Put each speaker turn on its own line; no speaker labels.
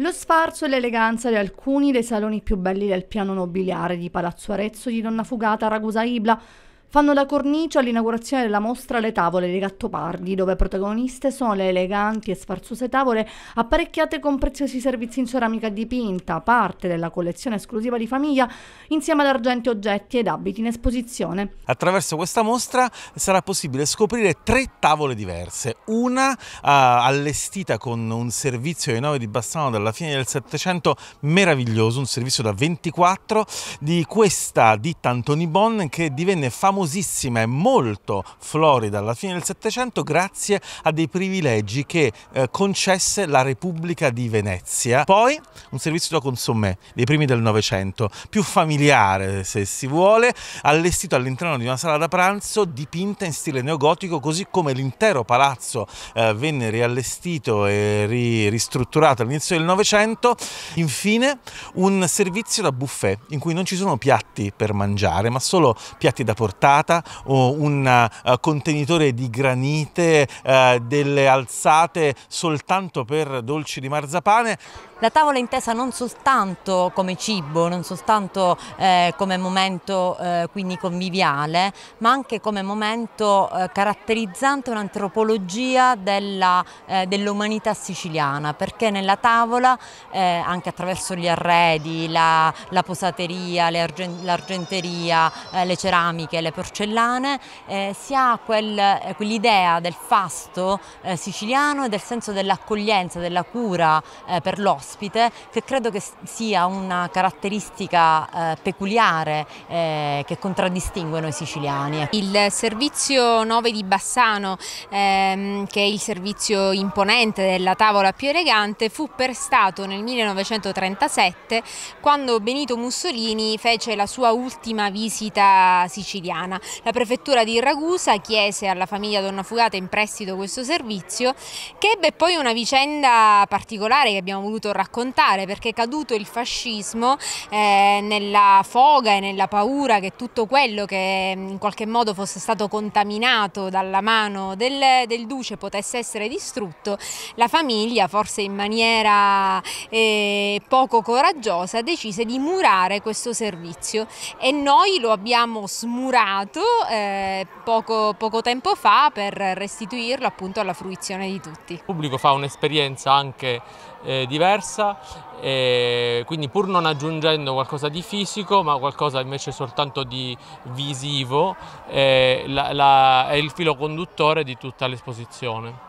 Lo sfarzo e l'eleganza di alcuni dei saloni più belli del piano nobiliare di Palazzo Arezzo di Donna Fugata a Ragusa Ibla fanno da cornice all'inaugurazione della mostra Le tavole dei Gattopardi, dove protagoniste sono le eleganti e sfarzose tavole apparecchiate con preziosi servizi in ceramica dipinta, parte della collezione esclusiva di famiglia, insieme ad argenti oggetti ed abiti in esposizione.
Attraverso questa mostra sarà possibile scoprire tre tavole diverse, una uh, allestita con un servizio ai nove di Bassano dalla fine del Settecento meraviglioso, un servizio da 24 di questa ditta Antoni Bon che divenne famosa famosissima e molto florida alla fine del Settecento grazie a dei privilegi che eh, concesse la Repubblica di Venezia. Poi un servizio da consommé dei primi del Novecento, più familiare se si vuole, allestito all'interno di una sala da pranzo dipinta in stile neogotico, così come l'intero palazzo eh, venne riallestito e ri ristrutturato all'inizio del Novecento. Infine un servizio da buffet in cui non ci sono piatti per mangiare, ma solo piatti da portare portata un eh, contenitore di granite, eh, delle alzate soltanto per dolci di marzapane. La tavola è intesa non soltanto come cibo, non soltanto eh, come
momento eh, quindi conviviale, ma anche come momento eh, caratterizzante un'antropologia eh, dell'umanità dell siciliana, perché nella tavola, anche attraverso gli arredi, la, la posateria, l'argenteria, le, argen, le ceramiche, le porcellane, eh, si ha quel, eh, quell'idea del fasto eh, siciliano e del senso dell'accoglienza, della cura eh, per l'ospite, che credo che sia una caratteristica peculiare che contraddistingue noi siciliani.
Il servizio 9 di Bassano, ehm, che è il servizio imponente della tavola più elegante, fu prestato nel 1937 quando Benito Mussolini fece la sua ultima visita siciliana italiana. La prefettura di Ragusa chiese alla famiglia Donna Fugata in prestito questo servizio che ebbe poi una vicenda particolare che abbiamo voluto raccontare perché caduto il fascismo eh, nella foga e nella paura che tutto quello che mm, in qualche modo fosse stato contaminato dalla mano del, del duce potesse essere distrutto, la famiglia forse in maniera eh, poco coraggiosa decise di murare questo servizio e noi lo abbiamo smurato premiato eh, poco, poco, tempo fa per restituirlo appunto alla fruizione di tutti. Il
pubblico fa un'esperienza anche eh, diversa, eh, quindi pur non aggiungendo qualcosa di fisico ma qualcosa invece soltanto di visivo eh, la, la, è il filo conduttore di tutta l'esposizione.